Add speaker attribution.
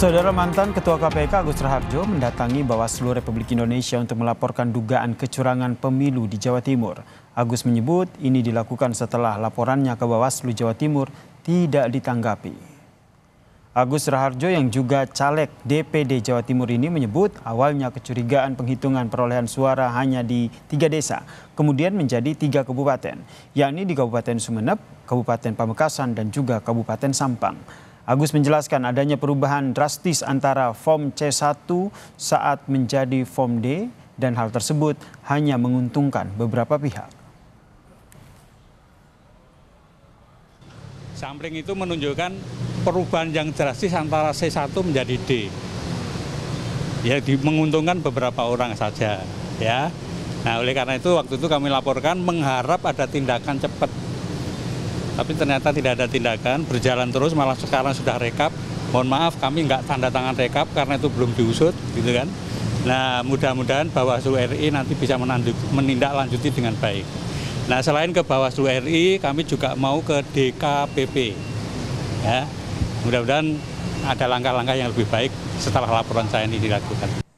Speaker 1: Saudara mantan Ketua KPK Agus Raharjo mendatangi Bawaslu Republik Indonesia untuk melaporkan dugaan kecurangan pemilu di Jawa Timur. Agus menyebut ini dilakukan setelah laporannya ke Bawaslu Jawa Timur tidak ditanggapi. Agus Raharjo yang juga caleg DPD Jawa Timur ini menyebut awalnya kecurigaan penghitungan perolehan suara hanya di tiga desa, kemudian menjadi tiga kabupaten, yakni di Kabupaten Sumeneb, Kabupaten Pamekasan, dan juga Kabupaten Sampang. Agus menjelaskan adanya perubahan drastis antara form C1 saat menjadi form D dan hal tersebut hanya menguntungkan beberapa pihak.
Speaker 2: Sampling itu menunjukkan perubahan yang drastis antara C1 menjadi D. Ya, di, menguntungkan beberapa orang saja, ya. Nah, oleh karena itu waktu itu kami laporkan mengharap ada tindakan cepat tapi ternyata tidak ada tindakan, berjalan terus, malah sekarang sudah rekap. Mohon maaf, kami nggak tanda tangan rekap karena itu belum diusut, gitu kan. Nah, mudah-mudahan Bawaslu RI nanti bisa menindaklanjuti dengan baik. Nah, selain ke Bawaslu RI, kami juga mau ke DKPP. Ya, mudah-mudahan ada langkah-langkah yang lebih baik setelah laporan saya ini dilakukan.